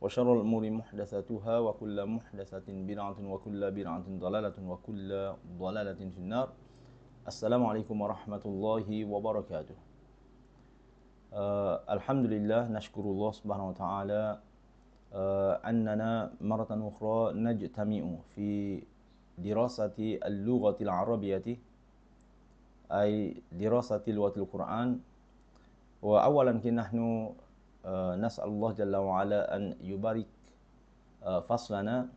وشر الأمور محدثاتها وكل محدثة بدعة وكل بدعة ضلالة وكل ضلالة في النار السلام عليكم ورحمة الله وبركاته آه الحمد لله نشكر الله سبحانه وتعالى آه أننا مرة أخرى نجتمع في دراسة اللغة العربية أي دراسة لغة القرآن وأولا نحن آه، نسأل الله جل وعلا أن يبارك آه، فصلنا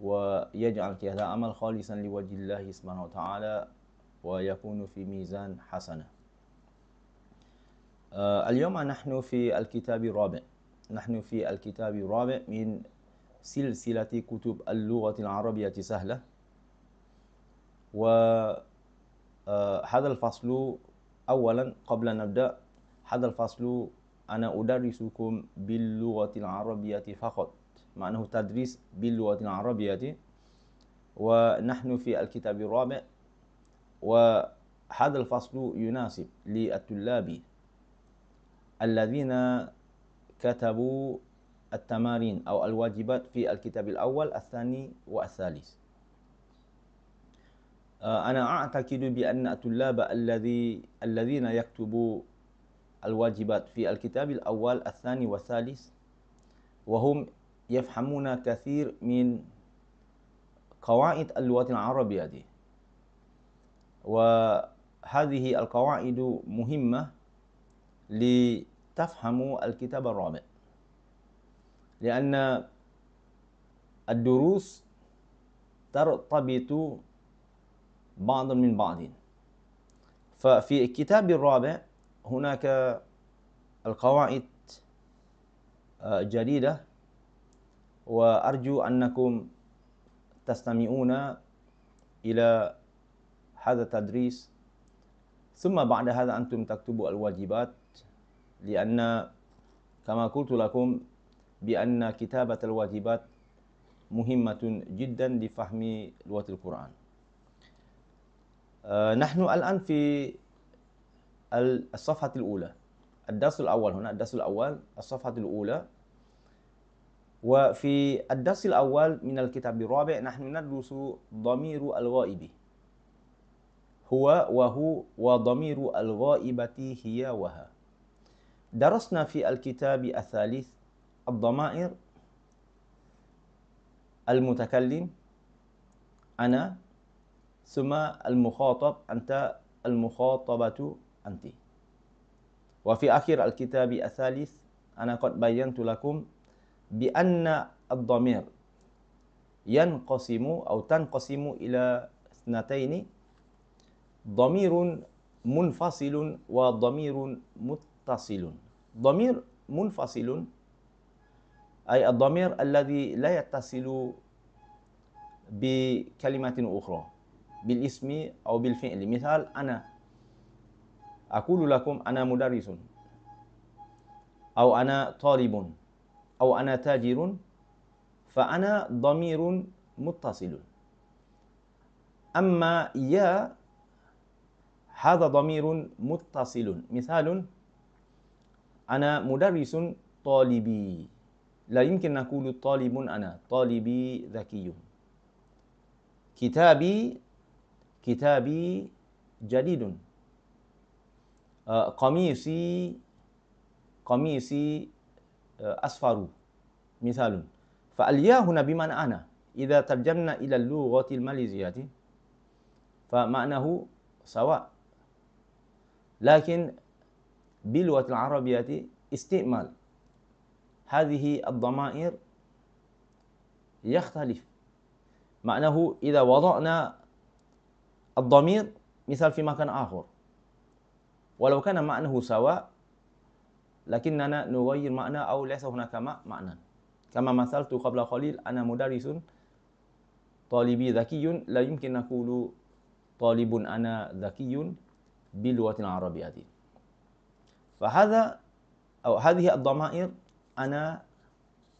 ويجعل هذا عمل خالصا لوجه الله سبحانه وتعالى ويكون في ميزان حسنة آه، اليوم نحن في الكتاب الرابع نحن في الكتاب الرابع من سلسلة كتب اللغة العربية سهلة وهذا الفصل أولا قبل أن نبدأ هذا الفصل أنا أدرسكم باللغة العربية فقط معناه تدريس باللغة العربية ونحن في الكتاب الرابع وهذا الفصل يناسب للطلاب الذين كتبوا التمارين أو الواجبات في الكتاب الأول الثاني والثالث آه، أنا أعتقد بأن الطلاب الذي الذين يكتبوا الواجبات في الكتاب الأول الثاني والثالث وهم يفهمون كثير من قواعد اللغة العربية دي وهذه القواعد مهمة لتفهموا الكتاب الرابع لأن الدروس ترتبط بعض من بعض ففي الكتاب الرابع هناك القواعد آه، جديدة وأرجو أنكم تستمعون إلى هذا التدريس ثم بعد هذا أنتم تكتبوا الواجبات لأن كما قلت لكم بأن كتابة الواجبات مهمة جدا لفهم لغة القرآن آه، نحن الآن في الصفحة الأولى الدرس الأول هنا الدرس الأول الصفحة الأولى وفي الدرس الأول من الكتاب الرابع نحن ندرس ضمير الغائب هو وهو وضمير الغائبة هي وها درسنا في الكتاب الثالث الضمائر المتكلم أنا ثم المخاطب أنت المخاطبة أنت وفي آخر الكتاب الثالث أنا قد بينت لكم بأن الضمير ينقسم أو تنقسم إلى اثنتين ضمير منفصل وضمير متصل ضمير منفصل أي الضمير الذي لا يتصل بكلمة أخرى بالاسم أو بالفعل مثال أنا أقول لكم أنا مدرس أو أنا طالب أو أنا تاجر فأنا ضمير متصل أما يا هذا ضمير متصل مثال أنا مدرس طالبي لا يمكن نقول طالب أنا طالبي ذكي كتابي كتابي جديد آه، قميصي قميصي آه، أصفر مثال فالياء هنا بمن أنا إذا ترجمنا إلى اللغة الماليزية فمعناه سواء لكن باللغة العربية استعمال هذه الضمائر يختلف معناه إذا وضعنا الضمير مثال في مكان آخر ولو كان معناه سواء لكننا نغير معنى أو ليس هناك معنى كما مثلت قبل قليل أنا مدرس طالبي ذكي لا يمكن نقول طالب أنا ذكي باللغة العربية فهذا أو هذه الضمائر أنا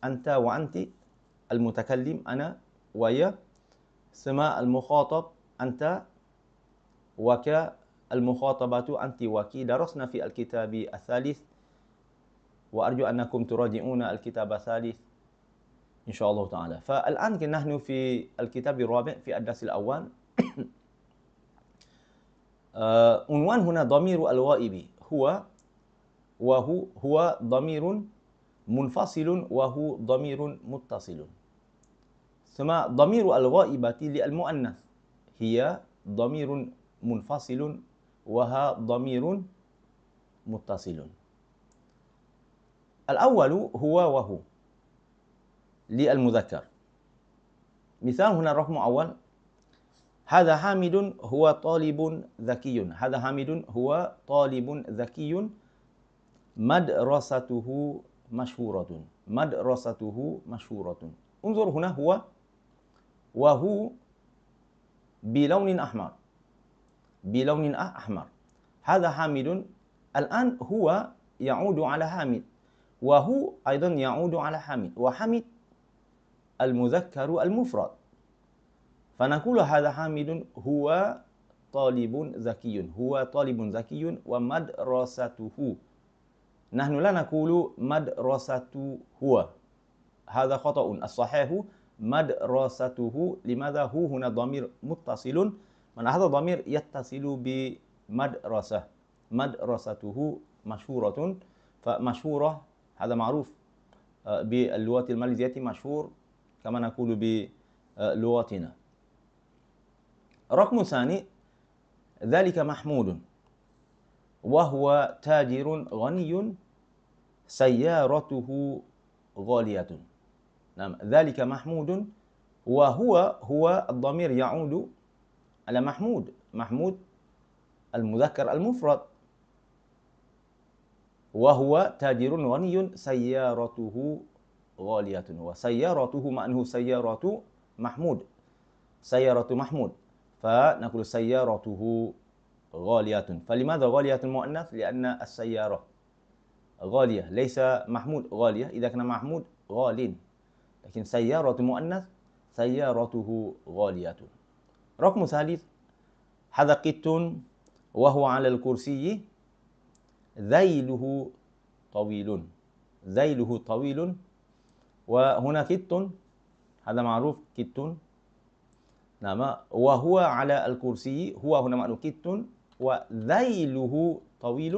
أنت وأنت المتكلم أنا ويا سماء المخاطب أنت وك المخاطبة أنت وكي درسنا في الكتاب الثالث وأرجو أنكم تراجعون الكتاب الثالث إن شاء الله تعالى فالآن نحن في الكتاب الرابع في الدرس الأول آه، عنوان هنا ضمير الغائب هو وهو هو ضمير منفصل وهو ضمير متصل ثم ضمير الغائبة للمؤنث هي ضمير منفصل وها ضمير متصل الأول هو وهو للمذكر مثال هنا رقم أول هذا حامد هو طالب ذكي هذا حامد هو طالب ذكي مدرسته مشهورة مدرسته مشهورة انظر هنا هو وهو بلون أحمر بلون أحمر هذا حامد الآن هو يعود على حامد وهو أيضا يعود على حامد وحامد المذكر المفرد فنقول هذا حامد هو طالب ذكي هو طالب ذكي ومدرسته نحن لا نقول مدرسته هو هذا خطأ الصحيح مدرسته لماذا هو هنا ضمير متصل من هذا الضمير يتصل بمدرسة مدرسته مشهورة فمشهورة هذا معروف آه، باللغة الماليزية مشهور كما نقول بلغتنا رقم ثاني ذلك محمود وهو تاجر غني سيارته غالية نعم ذلك محمود وهو هو الضمير يعود على محمود محمود المذكر المفرد وهو تاجر غني سيارته غالية وسيارته ما أنه سيارة محمود سيارة محمود فنقول سيارته غالية فلماذا غالية المؤنث لأن السيارة غالية ليس محمود غالية إذا كان محمود غالي لكن سيارة مؤنث سيارته غالية رقم ثالث حدقة وهو على الكرسي ذيله طويل ذيله طويل وهنا كت هذا معروف كت نعم وهو على الكرسي هو هنا معنى كت وذيله طويل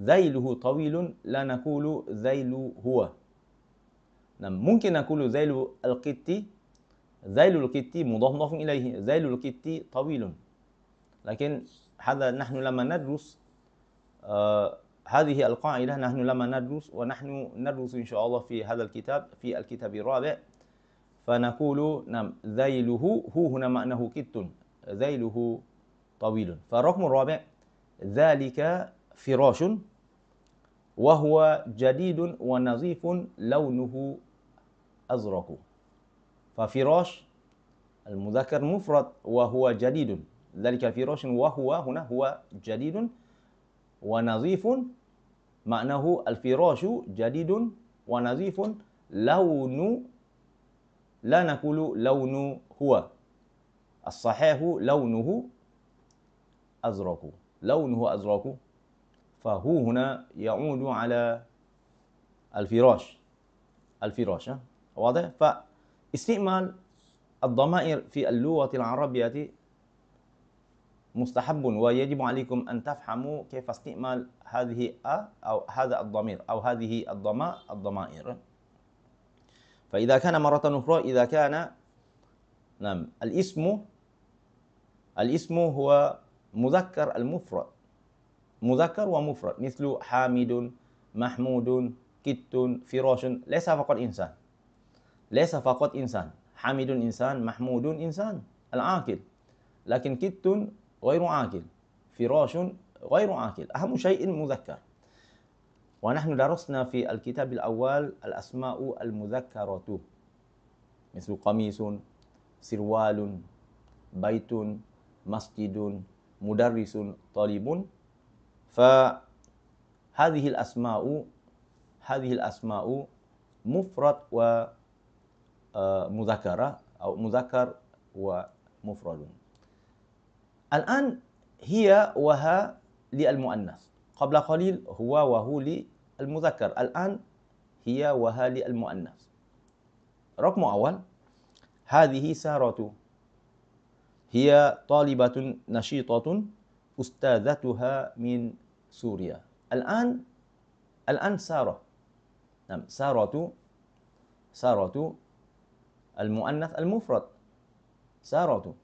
ذيله طويل لا نقول ذيل هو نعم ممكن نقول ذيل القط ذيل الكتي مضاف مضاف إليه ذيل الكتي طويل لكن هذا نحن لما ندرس آه، هذه القاعدة نحن لما ندرس ونحن ندرس إن شاء الله في هذا الكتاب في الكتاب الرابع فنقول نعم ذيله هو هنا معناه كت ذيله طويل فالرقم الرابع ذلك فراش وهو جديد ونظيف لونه أزرق ففراش المذكر مفرد وهو جديد ذلك فراش وهو هنا هو جديد ونظيف معناه الفراش جديد ونظيف لون لا نقول لون هو الصحيح لونه أزرق لونه أزرق فهو هنا يعود على الفراش الفراش واضح؟ استعمال الضمائر في اللغة العربية مستحب ويجب عليكم أن تفهموا كيف استعمال هذه أ أو هذا الضمير أو هذه الضماء الضمائر فإذا كان مرة أخرى إذا كان نعم الاسم الاسم هو مذكر المفرد مذكر ومفرد مثل حامد محمود كت فراش ليس فقط إنسان ليس فقط إنسان حميد إنسان محمود إنسان العاقل لكن كت غير عاقل فراش غير عاقل أهم شيء مذكر ونحن درسنا في الكتاب الأول الأسماء المذكرة مثل قميص سروال بيت مسجد مدرس طالب فهذه الأسماء هذه الأسماء مفرد و آه، مذكرة أو مذكر ومفرد الآن هي وها للمؤنث قبل قليل هو وهو للمذكر الآن هي وها للمؤنث رقم أول هذه سارة هي طالبة نشيطة أستاذتها من سوريا الآن الآن سارة نعم سارة سارة المؤنث المفرد سارة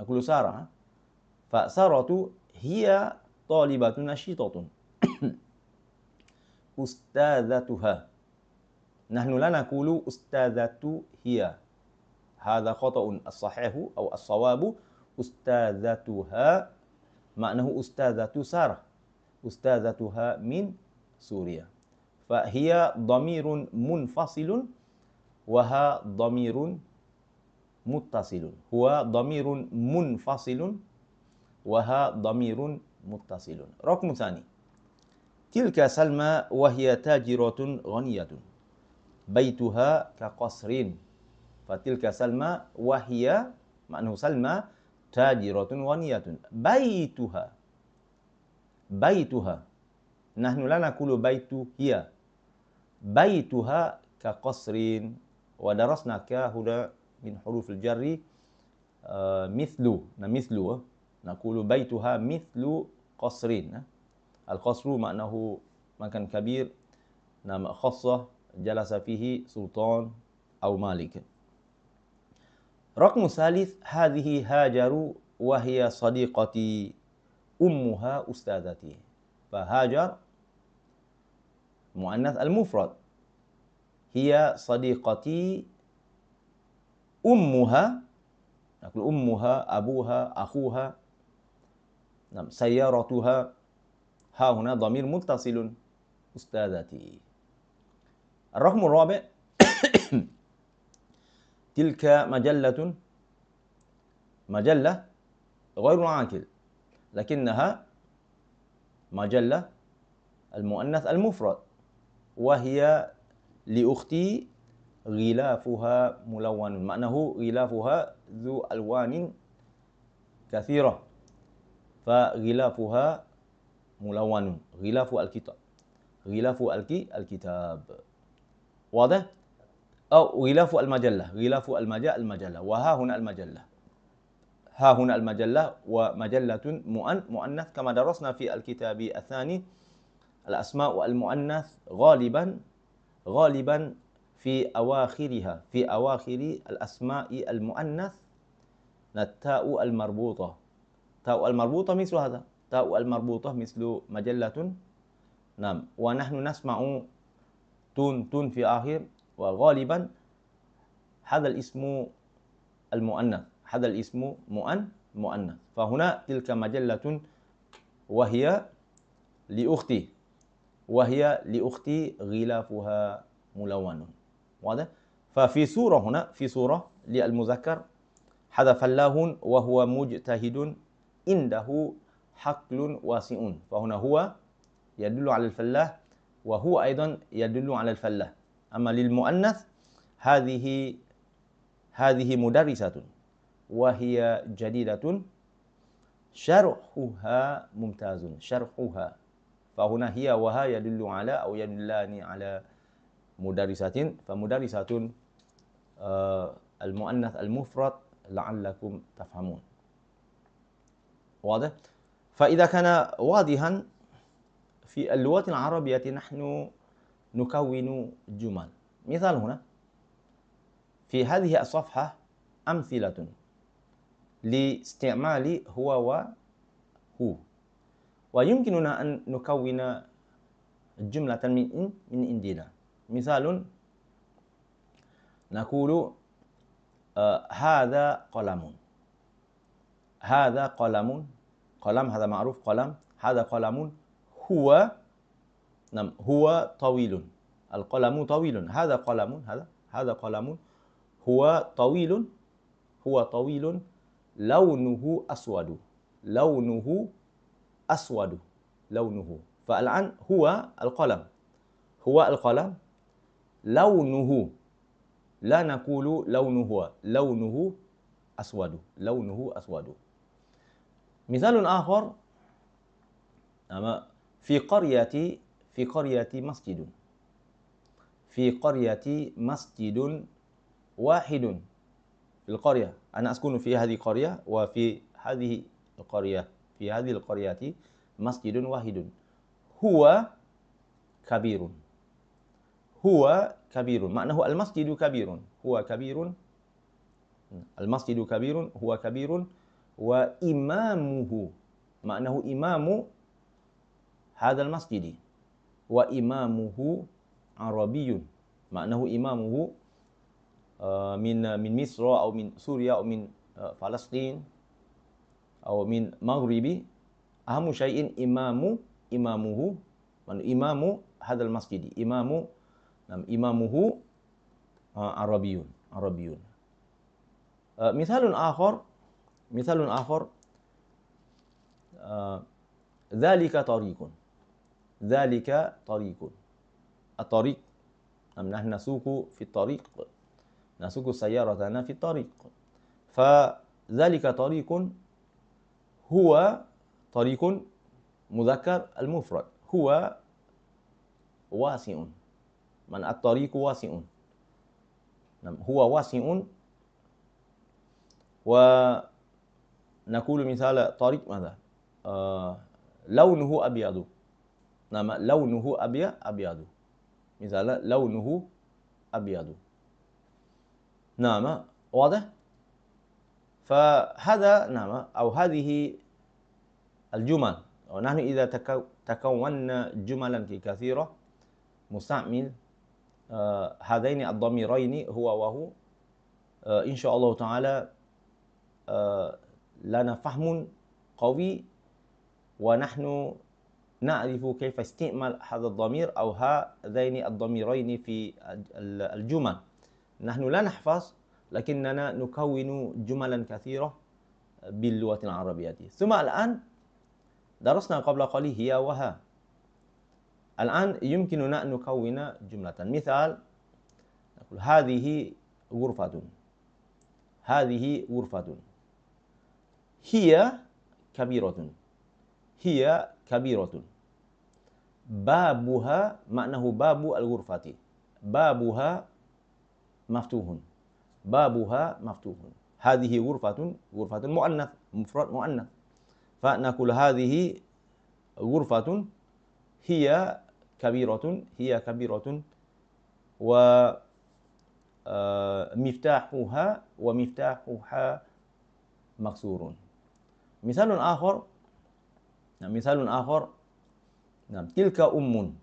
أقول سارة فسارة هي طالبة نشيطة أستاذتها نحن لا نقول أستاذة هي هذا خطأ الصحيح أو الصواب أستاذتها معناه أستاذة سارة أستاذتها من سوريا فهي ضمير منفصل وها ضمير متصل هو ضمير منفصل وها ضمير متصل رقم ثاني تلك سلمى وهي تاجرة غنية بيتها كقصر فتلك سلمى وهي معناه سلمى تاجرة غنية بيتها بيتها نحن لا نقول بيت هي بيتها كقصر ودرسنا هنا من حروف الجر آه، مثل مثل نقول بيتها مثل قصر القصر معناه مكان كبير نعم خاصة جلس فيه سلطان أو مالك رقم ثالث هذه هاجر وهي صديقتي أمها أستاذتي فهاجر مؤنث المفرد هي صديقتي أمها نقول أمها أبوها أخوها نعم سيارتها ها هنا ضمير متصل أستاذتي الرقم الرابع تلك مجلة مجلة غير عاقل لكنها مجلة المؤنث المفرد وهي لأختي غلافها ملون معناه غلافها ذو ألوان كثيرة فغلافها ملون غلاف الكتاب غلاف الكتاب واضح؟ أو غلاف المجلة غلاف المجلة المجلة وها هنا المجلة ها هنا المجلة ومجلة مؤنث كما درسنا في الكتاب الثاني الأسماء المؤنث غالبا غالبا في أواخرها في أواخر الأسماء المؤنث التاء المربوطة تاء المربوطة مثل هذا تاء المربوطة مثل مجلة نعم ونحن نسمع تون تون في آخر وغالبا هذا الاسم المؤنث هذا الاسم مؤن مؤنث فهنا تلك مجلة وهي لأختي وهي لأختي غلافها ملون واضح ففي سورة هنا في سورة للمذكر هذا الله وهو مجتهد عنده حقل واسع فهنا هو يدل على الفلاح وهو أيضا يدل على الفلاح أما للمؤنث هذه هذه مدرسة وهي جديدة شرحها ممتاز شرحها فهنا هي وها يدل على أو يدلان على مدرسات فمدرسات آه، المؤنث المفرد لعلكم تفهمون واضح فإذا كان واضحا في اللغة العربية نحن نكون جمل مثال هنا في هذه الصفحة أمثلة لاستعمال هو وهو ويمكننا أن نكون جملة من إن من عندنا مثال نقول آه، هذا قلم هذا قلم قلم هذا معروف قلم هذا قلم هو نعم هو طويل القلم طويل هذا قلم هذا هذا قلم هو طويل هو طويل لونه أسود لونه أسود لونه فالآن هو القلم هو القلم لونه لا نقول لونه لونه أسود لونه أسود مثال آخر أما في قرية في قرية مسجد في قرية مسجد واحد في القرية أنا أسكن في هذه القرية وفي هذه القرية fi hadhil qaryati masjidun wahidun. Huwa kabirun. Huwa kabirun. Maknahu al-masjidu kabirun. Huwa kabirun. Hmm. Al-masjidu kabirun. Huwa kabirun. Wa imamuhu. Maknahu imamu hadhal masjidi. Wa imamuhu arabiyun. Maknahu imamuhu uh, min, min Misra atau min Suria atau min uh, Palestine أو من مغربي أهم شيء إمام إمامه من إمام هذا المسجد إمام نعم إمامه آه، عربي عربي آه، مثال آخر مثال آخر آه، ذلك طريق ذلك طريق الطريق أم نعم، نحن نسوق في الطريق نسوق سيارتنا في الطريق فذلك طريق هو طريق مذكر المفرد هو واسع من الطريق واسع نعم، هو واسع ونقول مثال طريق ماذا آه لونه أبيض نعم لونه أبيض أبيض مثال لونه أبيض نعم واضح فهذا نعم أو هذه الجمل ونحن إذا تكوننا جملا كثيرة مستعمل آه، هذين الضميرين هو وهو آه، إن شاء الله تعالى آه، لنا فهم قوي ونحن نعرف كيف استعمل هذا الضمير أو هذين الضميرين في الجمل نحن لا نحفظ لكننا نكون جملا كثيرة باللغة العربية ثم الآن درسنا قبل قليل هي وها الآن يمكننا أن نكون جملة مثال نقول هذه غرفة هذه غرفة هي كبيرة هي كبيرة بابها معناه باب الغرفة بابها مفتوح بابها مفتوح هذه غرفة غرفة مؤنث مفرد مؤنث فنقول هذه غرفة هي كبيرة هي كبيرة آه، ومفتاحها ومفتاحها مكسور مثال آخر مثال آخر نعم تلك أم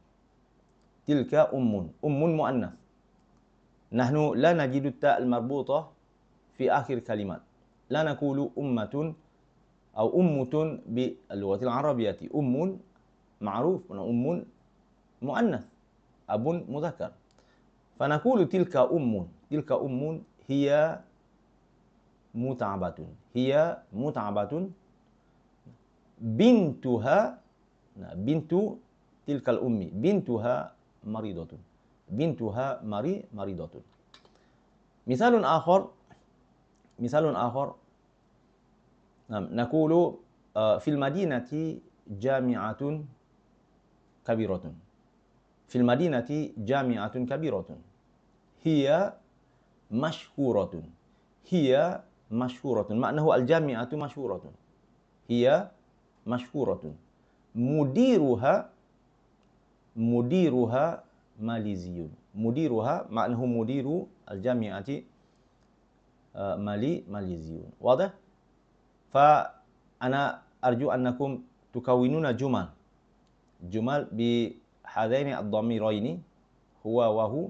تلك أم أم مؤنث نحن لا نجد التاء المربوطة في آخر كلمات لا نقول أمة أو أمة باللغة العربية أم معروف أم مؤنث أب مذكر فنقول تلك أم تلك أم هي متعبة هي متعبة بنتها بنت تلك الأم بنتها مريضة بنتها مري مريضة مثال آخر مثال آخر نعم نقول آه، في المدينة جامعة كبيرة في المدينة جامعة كبيرة هي مشهورة هي مشهورة معناه الجامعة مشهورة هي مشهورة مديرها مديرها ماليزي مديرها معناه مدير الجامعة آه، مالي ماليزي واضح؟ فأنا أرجو أنكم تكونون جمل جمل بهذين الضميرين هو وهو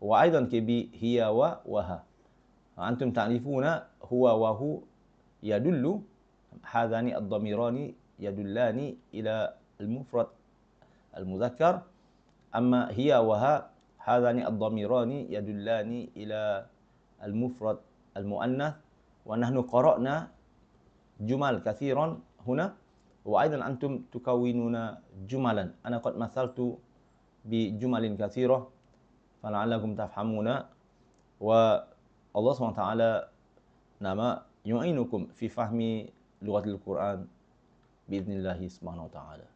وأيضا كبي هي و وها أنتم تعرفون هو وهو يدل هذان الضميران يدلان إلى المفرد المذكر أما هي وها هذان الضميران يدلان إلى المفرد المؤنث ونحن قرأنا جمل كثيرا هنا وأيضا أنتم تكونون جملا أنا قد مثلت بجمل كثيرة فلعلكم تفهمون والله سبحانه وتعالى نعم يعينكم في فهم لغة القرآن بإذن الله سبحانه وتعالى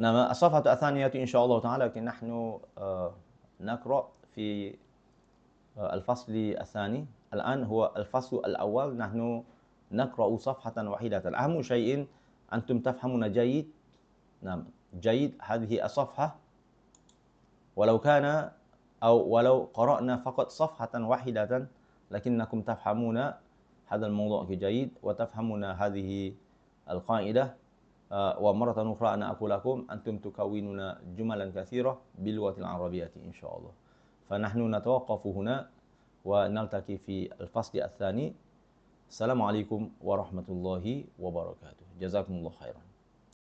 نعم الصفحة الثانية إن شاء الله تعالى لكن نحن آه، نقرأ في آه، الفصل الثاني الآن هو الفصل الأول نحن نقرأ صفحة واحدة أهم شيء أنتم تفهمون جيد نعم جيد هذه الصفحة ولو كان أو ولو قرأنا فقط صفحة واحدة لكنكم تفهمون هذا الموضوع جيد وتفهمون هذه القاعدة Uh, wa maratan ukhra ana aqul lakum antum tukawinuna jumalan katsirah bil lughati al-arabiyyah insyaallah. Fa nahnu natawaqqafu huna wa naltaqi fi al-fasl al-thani. Assalamualaikum warahmatullahi wabarakatuh. Jazakumullah khairan.